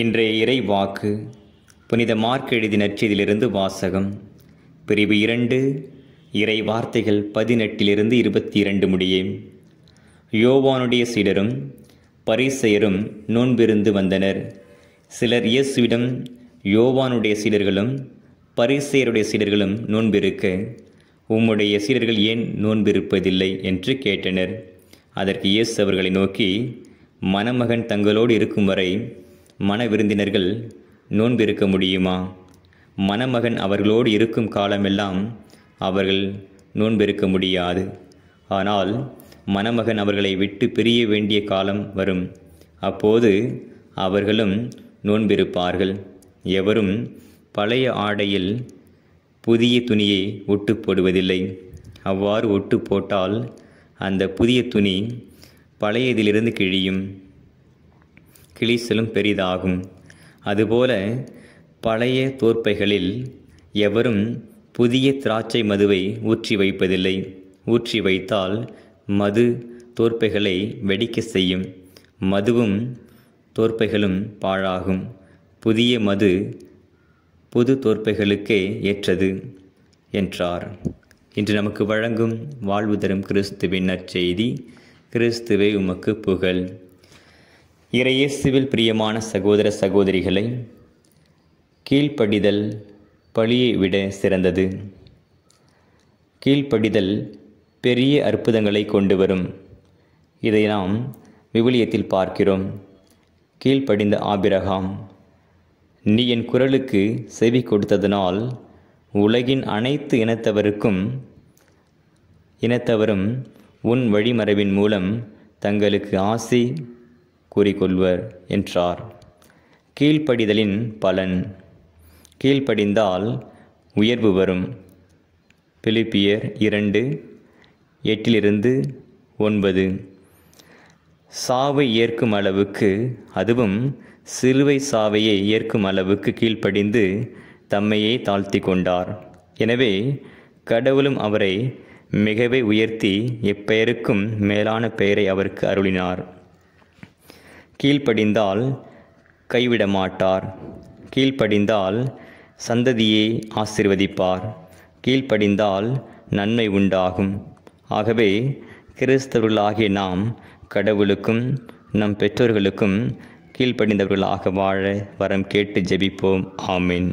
இன்றைய இறை வாக்கு புனித மார்க் எழுதி நற்றியதிலிருந்து வாசகம் பிரிவு இரண்டு இறை வார்த்தைகள் பதினெட்டிலிருந்து இருபத்தி இரண்டு முடியே யோவானுடைய சீடரும் பரிசெயரும் நோன்பிருந்து வந்தனர் சிலர் இயேசுவிடம் யோவானுடைய சீடர்களும் பரிசெயருடைய சீடர்களும் நோன்பிருக்க உம்முடைய சீடர்கள் ஏன் நோன்பிருப்பதில்லை என்று கேட்டனர் அதற்கு இயேசு அவர்களை நோக்கி மணமகன் தங்களோடு இருக்கும் வரை மன விருந்தினர்கள் நோன்பு இருக்க முடியுமா மணமகன் அவர்களோடு இருக்கும் காலமெல்லாம் அவர்கள் நோன்பிருக்க முடியாது ஆனால் மணமகன் அவர்களை விட்டு பிரிய வேண்டிய காலம் வரும் அப்போது அவர்களும் நோன்பிருப்பார்கள் எவரும் பழைய ஆடையில் புதிய துணியை ஒட்டு போடுவதில்லை அவ்வாறு ஒட்டு போட்டால் அந்த புதிய துணி பழையதிலிருந்து கிழியும் கிளிசலும் பெரிதாகும் அதுபோல பழைய தோற்பைகளில் எவரும் புதிய திராட்சை மதுவை ஊற்றி வைப்பதில்லை ஊற்றி வைத்தால் மது தோற்பைகளை வெடிக்க செய்யும் மதுவும் தோற்பைகளும் பாழாகும் புதிய மது புது தோற்பைகளுக்கே ஏற்றது என்றார் இன்று நமக்கு வழங்கும் வாழ்வு தரும் கிறிஸ்துவின் நற்செய்தி கிறிஸ்துவை உமக்கு புகழ் இறையேசுவில் பிரியமான சகோதர சகோதரிகளை கீழ்ப்படிதல் பழியை விட சிறந்தது கீழ்ப்படிதல் பெரிய அற்புதங்களை கொண்டு வரும் இதை நாம் விவிலியத்தில் பார்க்கிறோம் கீழ்ப்படிந்த ஆபிரகாம் நீ என் குரலுக்கு செவி கொடுத்ததனால் உலகின் அனைத்து இனத்தவருக்கும் இனத்தவரும் உன் வழிமரபின் மூலம் தங்களுக்கு ஆசை கூறிக்கொள்வர் என்றார் கீழ்ப்படிதலின் பலன் கீழ்ப்படிந்தால் உயர்வு வரும் பிலிப்பியர் இரண்டு எட்டிலிருந்து ஒன்பது சாவை ஏற்கும் அளவுக்கு அதுவும் சிலுவை சாவையை ஏற்கும் அளவுக்கு கீழ்ப்படிந்து தம்மையே தாழ்த்தி கொண்டார் எனவே கடவுளும் அவரை மிகவே உயர்த்தி எப்பெயருக்கும் மேலான பெயரை அவருக்கு அருளினார் கீழ்ப்படிந்தால் கைவிட மாட்டார் கீழ்ப்படிந்தால் சந்ததியை ஆசிர்வதிப்பார் கீழ்ப்படிந்தால் நன்மை உண்டாகும் ஆகவே கிறிஸ்தவர்களாகிய நாம் கடவுளுக்கும் நம் பெற்றோர்களுக்கும் கீழ்ப்படிந்தவர்களாக வாழ வரம் கேட்டு ஜெபிப்போம் ஆமீன்